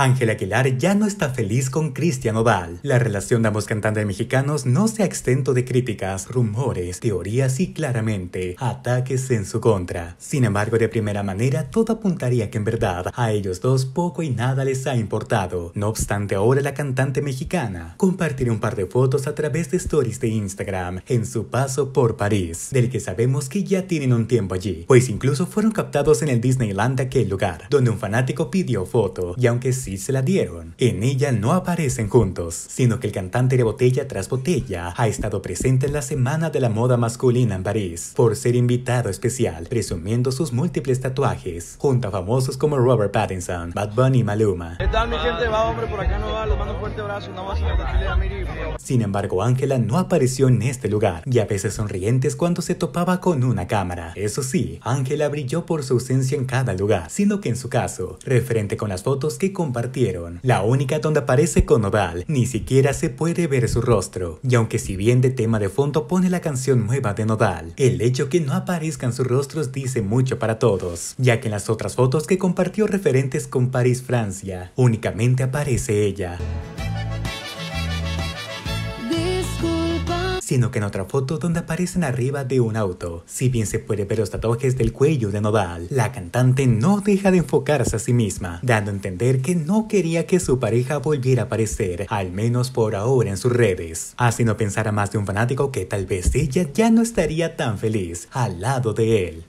Ángela Aguilar ya no está feliz con Cristian Oval. La relación de ambos cantantes mexicanos no se ha exento de críticas, rumores, teorías y claramente ataques en su contra. Sin embargo, de primera manera, todo apuntaría que en verdad a ellos dos poco y nada les ha importado. No obstante, ahora la cantante mexicana compartirá un par de fotos a través de stories de Instagram en su paso por París, del que sabemos que ya tienen un tiempo allí, pues incluso fueron captados en el Disneyland de aquel lugar, donde un fanático pidió foto, y aunque sí se la dieron. En ella no aparecen juntos, sino que el cantante de botella tras botella ha estado presente en la Semana de la Moda Masculina en París, por ser invitado especial, presumiendo sus múltiples tatuajes, junto a famosos como Robert Pattinson, Bad Bunny y Maluma. Sin embargo, Ángela no apareció en este lugar, y a veces sonrientes cuando se topaba con una cámara. Eso sí, Ángela brilló por su ausencia en cada lugar, sino que en su caso, referente con las fotos que compartieron la única donde aparece con Nodal, ni siquiera se puede ver su rostro. Y aunque si bien de tema de fondo pone la canción nueva de Nodal, el hecho que no aparezcan sus rostros dice mucho para todos, ya que en las otras fotos que compartió referentes con París, Francia, únicamente aparece ella. sino que en otra foto donde aparecen arriba de un auto. Si bien se puede ver los tatuajes del cuello de Nodal, la cantante no deja de enfocarse a sí misma, dando a entender que no quería que su pareja volviera a aparecer, al menos por ahora en sus redes, Así no pensara más de un fanático que tal vez ella ya no estaría tan feliz al lado de él.